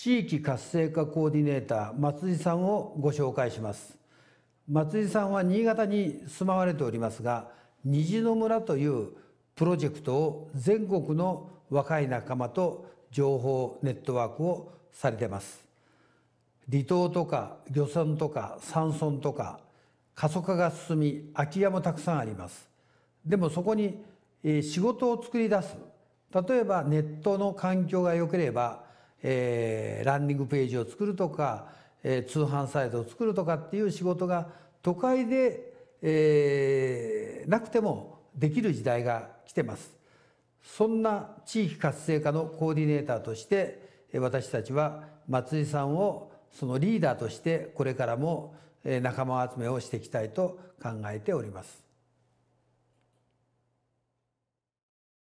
地域活性化コーディネーター松井さんをご紹介します松井さんは新潟に住まわれておりますが虹の村というプロジェクトを全国の若い仲間と情報ネットワークをされてます離島とか漁村とか山村とか過疎化が進み空き家もたくさんありますでもそこに仕事を作り出す例えばネットの環境が良ければえー、ランニングページを作るとか、えー、通販サイトを作るとかっていう仕事が都会で、えー、なくてもできる時代が来てます。そんな地域活性化のコーディネーターとして私たちは松井さんをそのリーダーとしてこれからも仲間集めをしていきたいと考えております。